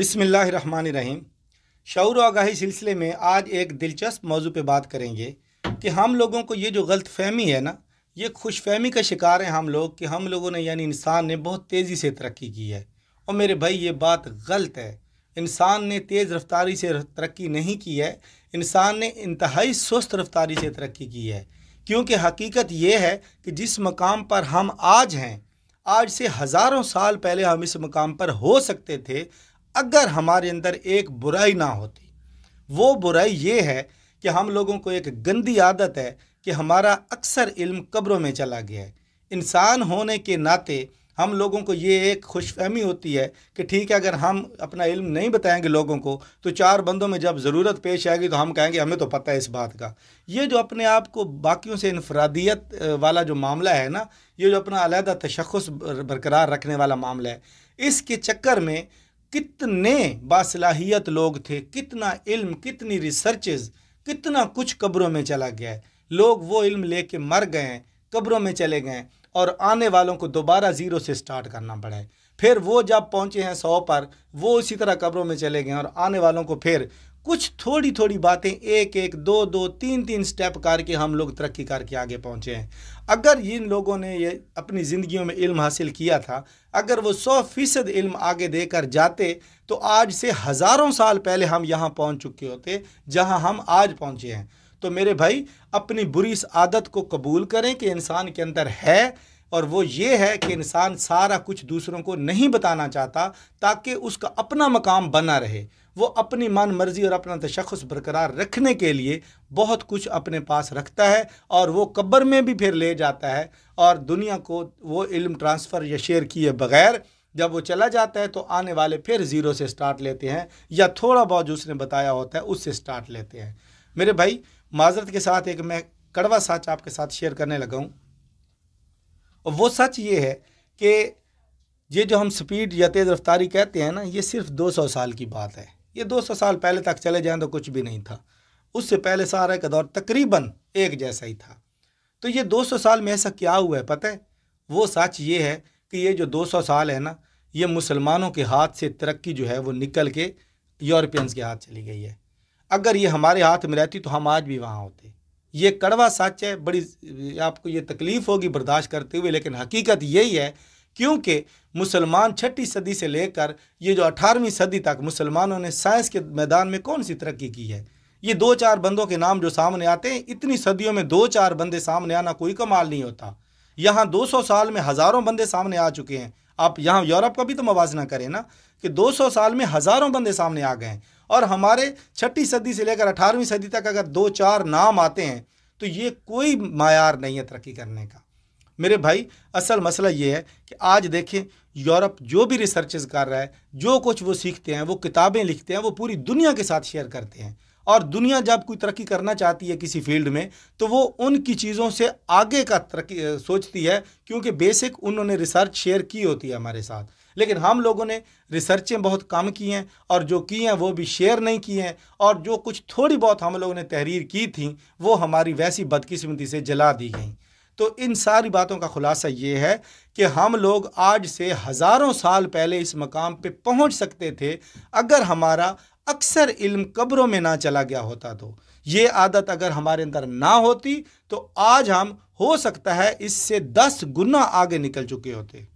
बिसमीम शौर आगाही सिलसिले में आज एक दिलचस्प मौजू पर बात करेंगे कि हम लोगों को ये जो गलत फहमी है ना ये खुश फहमी का शिकार है हम लोग कि हम लोगों ने यानी इंसान ने बहुत तेज़ी से तरक्की की है और मेरे भाई ये बात गलत है इंसान ने तेज़ रफ्तारी से तरक्की नहीं की है इंसान ने इंतहाई सुस्त रफ्तारी से तरक्की की है क्योंकि हकीकत ये है कि जिस मकाम पर हम आज हैं आज से हज़ारों साल पहले हम इस मकाम पर हो सकते थे अगर हमारे अंदर एक बुराई ना होती वो बुराई ये है कि हम लोगों को एक गंदी आदत है कि हमारा अक्सर इल्म कब्रों में चला गया है इंसान होने के नाते हम लोगों को ये एक खुशफहमी होती है कि ठीक है अगर हम अपना इल्म नहीं बताएंगे लोगों को तो चार बंदों में जब ज़रूरत पेश आएगी तो हम कहेंगे हमें तो पता है इस बात का ये जो अपने आप को बाकियों से इनफरादियत वाला जो मामला है ना ये जो अपना अलहदा तशखस बरकरार रखने वाला मामला है इसके चक्कर में कितने बासलाहियत लोग थे कितना इल्म कितनी रिसर्चेज कितना कुछ कब्रों में चला गया है लोग वो इल्म लेके मर गए कब्रों में चले गए और आने वालों को दोबारा ज़ीरो से स्टार्ट करना पड़ा है फिर वो जब पहुँचे हैं सौ पर वो इसी तरह कब्रों में चले गए और आने वालों को फिर कुछ थोड़ी थोड़ी बातें एक एक दो दो तीन तीन स्टेप करके हम लोग तरक्की करके आगे पहुँचे हैं अगर इन लोगों ने ये अपनी ज़िंदगी में इल्म हासिल किया था अगर वो सौ फ़ीसद इल्म आगे देकर जाते तो आज से हज़ारों साल पहले हम यहाँ पहुँच चुके होते जहाँ हम आज पहुँचे हैं तो मेरे भाई अपनी बुरी इस आदत को कबूल करें कि इंसान के अंदर है और वो ये है कि इंसान सारा कुछ दूसरों को नहीं बताना चाहता ताकि उसका अपना मकाम बना रहे वो अपनी मन मर्जी और अपना तशखस बरकरार रखने के लिए बहुत कुछ अपने पास रखता है और वो कब्र में भी फिर ले जाता है और दुनिया को वो इल्म ट्रांसफ़र या शेयर किए बगैर जब वो चला जाता है तो आने वाले फिर ज़ीरो से स्टार्ट लेते हैं या थोड़ा बहुत जो उसने बताया होता है उससे स्टार्ट लेते हैं मेरे भाई माजरत के साथ एक मैं कड़वा साच आपके साथ शेयर करने लगा हूँ और वो सच ये है कि ये जो हम स्पीड या तेज़ रफ्तारी कहते हैं ना ये सिर्फ 200 साल की बात है ये 200 साल पहले तक चले जाएँ तो कुछ भी नहीं था उससे पहले सारा का दौर तकरीबन एक जैसा ही था तो ये 200 साल में ऐसा क्या हुआ है पता है वो सच ये है कि ये जो 200 साल है ना ये मुसलमानों के हाथ से तरक्की जो है वो निकल के यूरोपियंस के हाथ चली गई है अगर ये हमारे हाथ में रहती तो हम आज भी वहाँ होते ये कड़वा सच है बड़ी आपको ये तकलीफ़ होगी बर्दाश्त करते हुए लेकिन हकीकत यही है क्योंकि मुसलमान छठी सदी से लेकर ये जो अठारहवीं सदी तक मुसलमानों ने साइंस के मैदान में कौन सी तरक्की की है ये दो चार बंदों के नाम जो सामने आते हैं इतनी सदियों में दो चार बंदे सामने आना कोई कमाल नहीं होता यहाँ 200 साल में हज़ारों बंदे सामने आ चुके हैं आप यहाँ यूरोप का भी तो मुजना करें ना कि 200 साल में हज़ारों बंदे सामने आ गए हैं और हमारे छठी सदी से लेकर अठारहवीं सदी तक अगर दो चार नाम आते हैं तो ये कोई मायार नहीं है तरक्की करने का मेरे भाई असल मसला ये है कि आज देखें यूरोप जो भी रिसर्चेज कर रहा है जो कुछ वो सीखते हैं वो किताबें लिखते हैं वो पूरी दुनिया के साथ शेयर करते हैं और दुनिया जब कोई तरक्की करना चाहती है किसी फील्ड में तो वो उनकी चीज़ों से आगे का तरक्की सोचती है क्योंकि बेसिक उन्होंने रिसर्च शेयर की होती है हमारे साथ लेकिन हम लोगों ने रिसर्चें बहुत कम की हैं और जो की हैं वो भी शेयर नहीं की हैं और जो कुछ थोड़ी बहुत हम लोगों ने तहरीर की थी वो हमारी वैसी बदकिस्मती से जला दी गई तो इन सारी बातों का खुलासा ये है कि हम लोग आज से हज़ारों साल पहले इस मकाम पे पहुंच सकते थे अगर हमारा अक्सर इल्म कब्रों में ना चला गया होता तो ये आदत अगर हमारे अंदर ना होती तो आज हम हो सकता है इससे दस गुना आगे निकल चुके होते